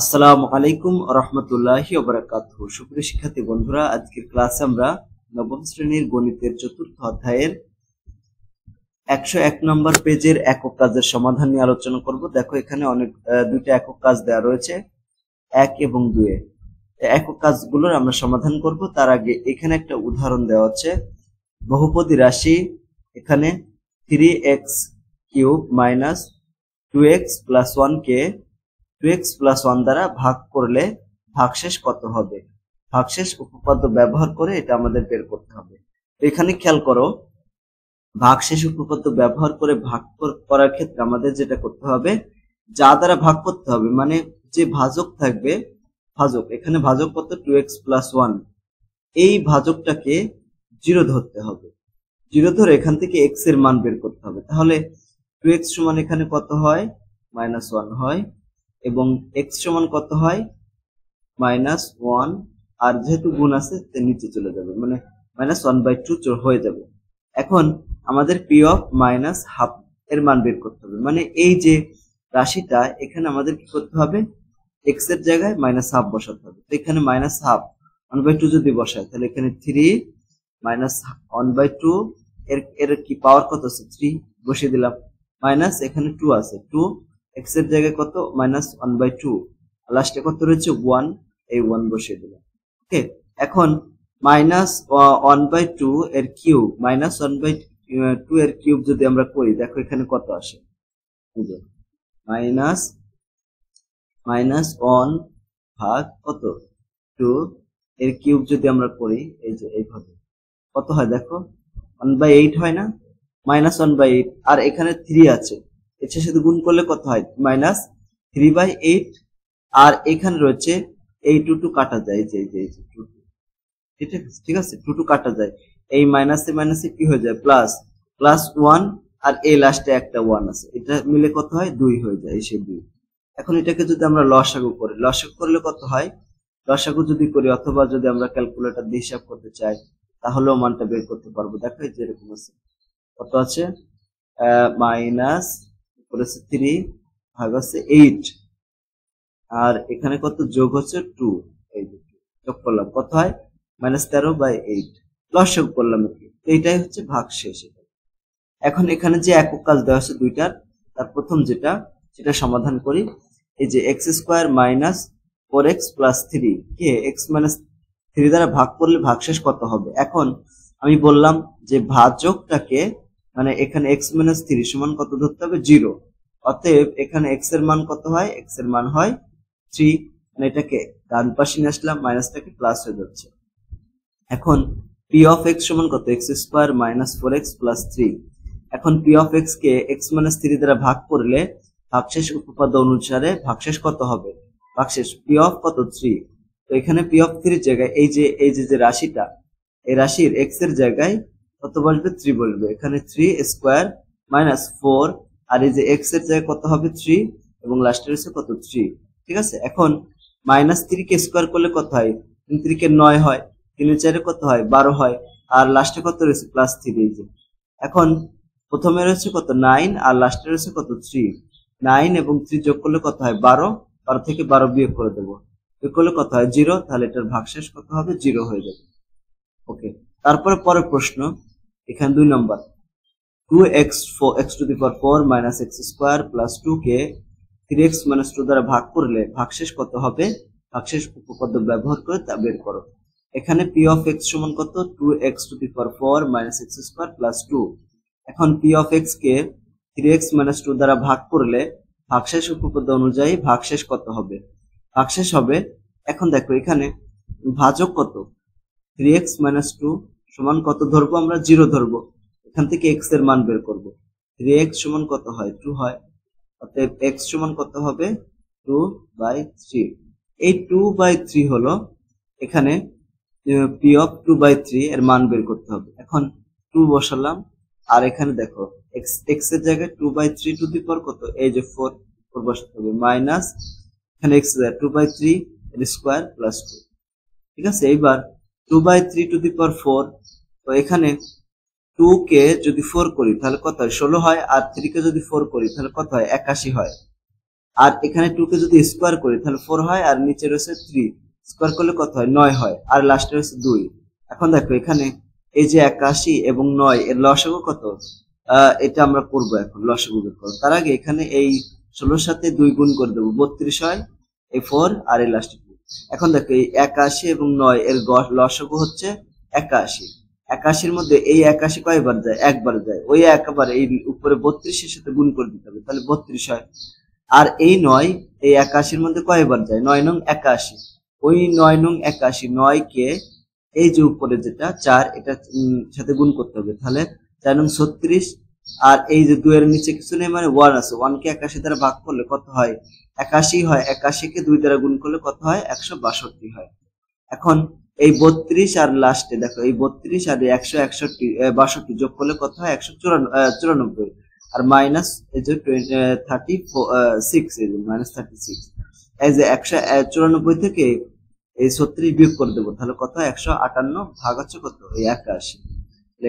আসসালামু আলাইকুম রহমতুল্লাহি ওবরাকাত সুপ্রিয় শিক্ষার্থী বন্ধুরা আজকের ক্লাসে আমরা নবম শ্রেণীর গণিতের চতুর্থ অধ্যায়ের একশো এক নম্বর পেজের একক কাজের সমাধান নিয়ে আলোচনা করব দেখো এখানে অনেক দুইটা একক কাজ দেওয়া রয়েছে এক এবং দুয়ে একক কাজগুলোর আমরা সমাধান করব তার আগে এখানে একটা উদাহরণ দেওয়া হচ্ছে বহুপদী রাশি এখানে three x cube minus two x plus one কে টু এক্স প্লাস ওয়ান দ্বারা ভাগ করলে ভাগশেষ কত হবে ভাগশেষ উপপাদ্য ব্যবহার করে এটা আমাদের বের করতে হবে এখানে খেয়াল করো ভাগশেষ উপপাদ্য ব্যবহার করে ভাগ করার ক্ষেত্রে আমাদের যেটা করতে হবে যা দ্বারা ভাগ করতে হবে মানে যে ভাজক থাকবে ভাজক এখানে ভাজক কত টু এক্স প্লাস ওয়ান এই ভাজকটাকে জিরো ধরতে হবে জিরো ধরে এখান থেকে এক্স এর মান বের করতে হবে তাহলে টু এক্স সমান এখানে কত হয় মাইনাস ওয়ান হয় এবং এক্স সমান কত হয় মাইনাস ওয়ান আর যেহেতু গুণ আছে তে নিচে চলে যাবে মানে মাইনাস ওয়ান বাই টু হয়ে যাবে এখন আমাদের পি অফ মাইনাস হাফ এর মান বের করতে হবে মানে এই যে রাশিটা এখানে আমাদের কি করতে হবে এক্স এর জায়গায় মাইনাস হাফ বসাতে হবে তো এখানে minus half one by two যদি বসায় তাহলে এখানে three minus one by two এর এর কি পাওয়ার কত আছে থ্রি বসিয়ে দিলাম মাইনাস এখানে টু আছে টু এক্স এর জায়গায় কত মাইনাস ওয়ান বাই টু লাস্টে কত রয়েছে ওয়ান এই ওয়ান বসিয়ে দিলাম ওকে এখন মাইনাস ওয়ান বাই টু এর cube minus one by two এর কিউব যদি আমরা করি দেখো এখানে কত আসে মাইনাস মাইনাস ওয়ান ভাগ কত টু এর কিউব যদি আমরা করি এই যে এইভাবে কত হয় দেখো ওয়ান বাই এইট হয় না মাইনাস ওয়ান বাই এইট আর এখানে থ্রি আছে এর সাথে গুণ করলে কত হয় মাইনাস থ্রি বাই এইট আর এখানে রয়েছে এই টু টু কাটা যায় যে যে টু টু ঠিক আছে টু টু কাটা যায় এই মাইনাসে মাইনাসে কি হয়ে যায় প্লাস প্লাস ওয়ান আর এই লাস্টে একটা ওয়ান আছে এটা মিলে কত হয় দুই হয়ে যায় সে দুই এখন এটাকে যদি আমরা লসাগু করি লসাগু করলে কত হয় লসাগু যদি করি অথবা যদি আমরা ক্যালকুলেটর দিয়ে হিসাব করতে চাই তাহলেও মানটা বের করতে পারবো দেখো যেরকম আছে কত আছে মাইনাস তাহলে থ্রি ভাগ হচ্ছে এইট আর এখানে কত যোগ হচ্ছে টু এই যোগ করলাম কত হয় মাইনাস তেরো বাই এইট প্লাস যোগ করলাম এইটাই হচ্ছে ভাগ শেষ এখন এখানে যে একক কাজ দেওয়া হচ্ছে দুইটার তার প্রথম যেটা সেটা সমাধান করি এই যে x square minus four x plus three কে এক্স মাইনাস থ্রি দ্বারা ভাগ করলে ভাগশেষ কত হবে এখন আমি বললাম যে ভাজকটাকে মানে এখানে এক্স মাইনাস থ্রি সমান কত ধরতে হবে জিরো অতএব এখানে এক্স এর মান কত হয় এক্স এর মান হয় থ্রি মানে এটাকে ডান পাশে নিয়ে আসলাম মাইনাসটাকে প্লাস হয়ে যাচ্ছে এখন পি অফ এক্স সমান কত x square minus four x plus three এখন পি অফ এক্স কে এক্স মাইনাস থ্রি দ্বারা ভাগ করলে ভাগশেষ উপপাদ্য অনুসারে ভাগশেষ কত হবে ভাগশেষ পি অফ কত থ্রি তো এখানে পি অফ থ্রির জায়গায় এই যে এই যে যে রাশিটা এই রাশির এক্স এর জায়গায় কত বসবে থ্রি বলবে এখানে থ্রি স্কোয়ার মাইনাস ফোর আর এই যে এক্স এর জায়গায় কত হবে থ্রি এবং লাস্টের হচ্ছে কত থ্রি ঠিক আছে এখন মাইনাস থ্রিকে স্কোয়ার করলে কত হয় তিন থ্রিকে নয় হয় তিনের চারে কত হয় বারো হয় আর লাস্টে কত রয়েছে প্লাস থ্রি যে এখন প্রথমে রয়েছে কত নাইন আর লাস্টে রয়েছে কত থ্রি নাইন এবং থ্রি যোগ করলে কত হয় বারো বারো থেকে বারো বিয়োগ করে দেবো বিয়োগ করলে কত হয় জিরো তাহলে এটার ভাগশেষ কত হবে জিরো হয়ে যাবে ওকে তারপরে পরের প্রশ্ন এখানে দুই নম্বর two x x to the power four minus x square plus two কে থ্রি এক্স মাইনাস টু দ্বারা ভাগ করলে ভাগশেষ কত হবে ভাগশেষ উপপাদ্য ব্যবহার করে তা বের করো এখানে পি অফ এক্স সমান কত two x to the power four minus x square plus two এখন পি অফ এক্স কে থ্রি এক্স মাইনাস টু দ্বারা ভাগ করলে ভাগশেষ উপপাদ্য অনুযায়ী ভাগশেষ কত হবে ভাগশেষ হবে এখন দেখো এখানে ভাজক কত থ্রি এক্স মাইনাস টু সমান কত ধরবো আমরা জিরো ধরবো এখান থেকে এক্স এর মান বের করবো থ্রি এক্স সমান কত হয় টু হয় অতএব এক্স সমান কত হবে টু বাই থ্রি এই টু বাই থ্রি হলো এখানে P of two by three এর মান বের করতে হবে এখন টু বসালাম আর এখানে দেখো এক্স এক্স এর জায়গায় two by three to the পর কত এই যে ফোর ফোর বসাতে হবে মাইনাস এখানে x two by three square plus two ঠিক আছে এইবার two by three to the power four তো এখানে টু কে যদি ফোর করি তাহলে কত হয় ষোলো হয় আর থ্রি কে যদি ফোর করি তাহলে কত হয় একাশি হয় আর এখানে টু কে যদি স্কোয়ার করি তাহলে ফোর হয় আর নিচে রয়েছে থ্রি স্কোয়ার করলে কত হয় নয় হয় আর লাস্টে রয়েছে দুই এখন দেখো এখানে এই যে একাশি এবং নয় এর লসাগু কত এটা আমরা করব এখন লসাগু বের তার আগে এখানে এই ষোলোর সাথে দুই গুণ করে দেবো বত্রিশ হয় এই ফোর আর এই লাস্টে এখন দেখো এই একাশি এবং নয় এর লসক হচ্ছে একাশি একাশির মধ্যে এই একাশি কয়বার যায় একবার যায় ওই একবার এই উপরে বত্রিশের সাথে গুণ করে দিতে হবে তাহলে বত্রিশ হয় আর এই নয় এই একাশির মধ্যে কয়বার যায় নয় নং একাশি ওই নয় নং একাশি নয় কে এই যে উপরে যেটা চার এটা সাথে গুণ করতে হবে তাহলে চার নং ছত্রিশ আর এই যে দুয়ের নিচে কিছু নেই মানে ওয়ান আছে ওয়ান কে একাশি দ্বারা ভাগ করলে কত হয় একাশি হয় একাশিকে দুই দ্বারা গুণ করলে কত হয় একশো বাষট্টি হয় এখন এই বত্রিশ আর লাস্টে দেখো এই বত্রিশ আর একশো একষট্টি বাষট্টি যোগ করলে কত হয় একশো চুরানব্বই আর মাইনাস এই যে থার্টি সিক্স এই যে মাইনাস থার্টি সিক্স এই যে একশো চুরানব্বই থেকে এই ছত্রিশ বিয়োগ করে দেবো তাহলে কত একশো আটান্ন ভাগ হচ্ছে কত এই একাশি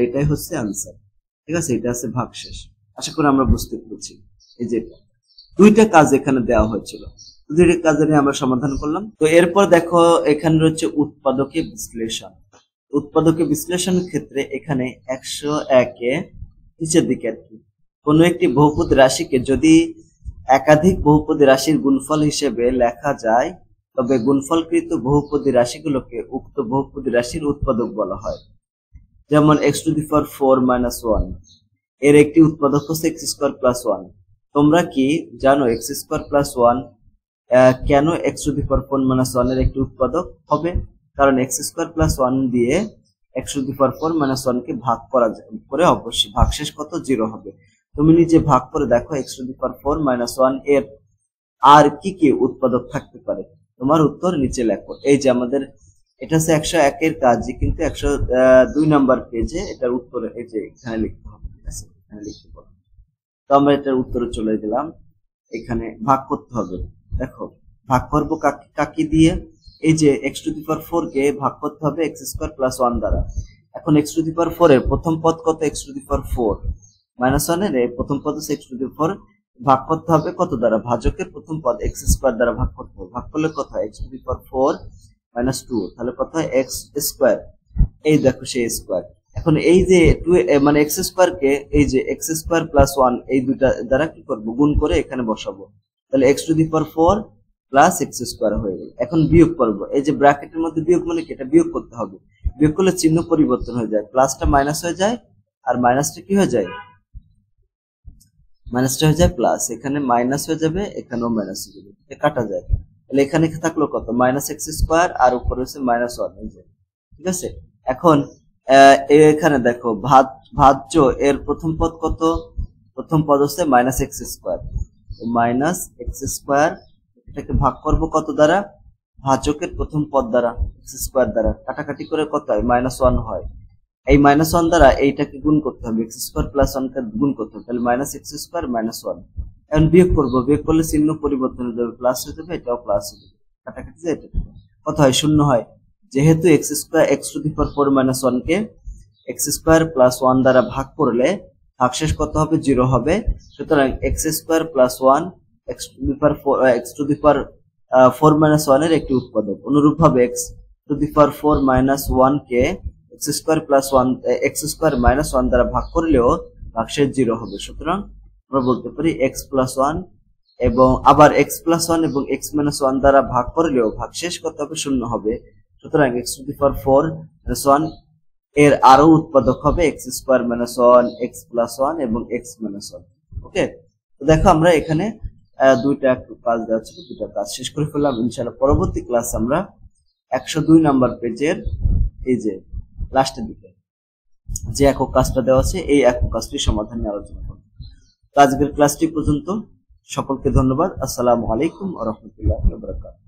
এটাই হচ্ছে আনসার ঠিক আছে এটা আছে শেষ আশা করি আমরা বুঝতে পেরেছি এই যেটা দুইটা কাজ এখানে দেওয়া হয়েছিল দুইটা কাজ নিয়ে আমরা সমাধান করলাম তো এরপর দেখো এখানে রয়েছে উৎপাদকে বিশ্লেষণ উৎপাদকে বিশ্লেষণের ক্ষেত্রে এখানে একশো একে নিচের দিকে আর কি কোনো একটি বহুপদ রাশিকে যদি একাধিক বহুপদ রাশির গুণফল হিসেবে লেখা যায় তবে গুণফলকৃত বহুপদ রাশিগুলোকে উক্ত বহুপদ রাশির উৎপাদক বলা হয় যেমন x to the four minus one এর একটি উৎপাদক হচ্ছে এক্স স্কোয়ার প্লাস ওয়ান তোমরা কি জানো এক্স স্কোয়ার প্লাস ওয়ান কেন x to the power four minus ওয়ানের একটি উৎপাদক হবে কারণ এক্স স্কোয়ার প্লাস ওয়ান দিয়ে x to the power four minus ওয়ানকে ভাগ করা করে অবশ্যই ভাগশেষ কত জিরো হবে তুমি নিজে ভাগ করে দেখো x to the power four minus one এর আর কি কি উৎপাদক থাকতে পারে তোমার উত্তর নিচে লেখো এই যে আমাদের এটা হচ্ছে একশো একের কাজ কিন্তু একশো দুই নাম্বার পেজে এটার উত্তর এই যে এখানে লিখতে হবে ঠিক আছে এখানে লিখতে তো আমরা এটার উত্তরে চলে গেলাম এখানে ভাগ করতে হবে দেখো ভাগ করবো কাকি কাকি দিয়ে এই যে x to the power four কে ভাগ করতে হবে এক্স স্কোয়ার প্লাস ওয়ান দ্বারা এখন x to the power four এর প্রথম পদ কত x to the power four minus one এর প্রথম পদ হচ্ছে এক্স টু দি ফোর ভাগ করতে হবে কত দ্বারা ভাজকের প্রথম পদ এক্স স্কোয়ার দ্বারা ভাগ করতে হবে ভাগ করলে কত হয় x to the power four minus two তাহলে কত হয় এক্স স্কোয়ার এই দেখো সেই স্কোয়ার এখন এই যে টু মানে এক্স স্কোয়ার কে এই যে এক্স স্কোয়ার প্লাস ওয়ান এই দুটা দ্বারা কি করবো গুণ করে এখানে বসাবো তাহলে x to the power four plus x square হয়ে গেল এখন বিয়োগ করবো এই যে ব্র্যাকেটের মধ্যে বিয়োগ মানে কি এটা বিয়োগ করতে হবে বিয়োগ করলে চিহ্ন পরিবর্তন হয়ে যায় প্লাসটা মাইনাস হয়ে যায় আর মাইনাসটা কি হয়ে যায় মাইনাসটা হয়ে যায় প্লাস এখানে মাইনাস হয়ে যাবে এখানেও মাইনাস হয়ে যাবে এটা কাটা যায় তাহলে এখানে থাকলো কত মাইনাস এক্স স্কোয়ার আর উপরে হচ্ছে মাইনাস ওয়ান হয়ে যায় ঠিক আছে এখন এখানে দেখো ভাত ভাজ্য এর প্রথম পদ কত প্রথম পদ হচ্ছে minus x square minus x square এটাকে ভাগ করব কত দ্বারা ভাজকের প্রথম পদ দ্বারা এক্স স্কোয়ার দ্বারা কাটাকাটি করে কত হয় মাইনাস ওয়ান হয় এই মাইনাস ওয়ান দ্বারা এইটাকে গুণ করতে হবে এক্স স্কোয়ার প্লাস ওয়ানকে গুণ করতে হবে তাহলে minus x square minus one এখন বিয়োগ করবো বিয়োগ করলে চিহ্ন পরিবর্তন হয়ে যাবে প্লাস হয়ে যাবে এটাও প্লাস হয়ে যাবে কাটাকাটি যে এটা কত হয় শূন্য হয় যেহেতু x square x to the four four minus ওয়ানকে এক্স স্কোয়ার প্লাস ওয়ান দ্বারা ভাগ করলে ভাগশেষ কত হবে জিরো হবে সুতরাং x square plus one x to the four x to the four four minus ওয়ানের একটি উৎপাদক অনুরূপভাবে x to the four four minus ওয়ানকে x square plus one x square minus one দ্বারা ভাগ করলেও ভাগশেষ জিরো হবে সুতরাং আমরা বলতে পারি এক্স প্লাস ওয়ান এবং আবার এক্স প্লাস ওয়ান এবং এক্স মাইনাস ওয়ান দ্বারা ভাগ করলেও ভাগশেষ কত হবে শূন্য হবে সুতরাং x to the power four plus one এর আরো উৎপাদক হবে x square minus one x plus one এবং এক্স মাইনাস ওয়ান ওকে তো দেখো আমরা এখানে দুইটা কাজ দেওয়া ছিল দুইটা কাজ শেষ করে ফেললাম ইনশাল্লাহ পরবর্তী ক্লাস আমরা একশো দুই নাম্বার পেজের এই যে লাস্টের দিকে যে একক কাজটা দেওয়া আছে এই একক কাজটি সমাধান নিয়ে আলোচনা করব তো আজকের ক্লাসটি পর্যন্ত সকলকে ধন্যবাদ আসসালামু আলাইকুম রহমতুল্লাহ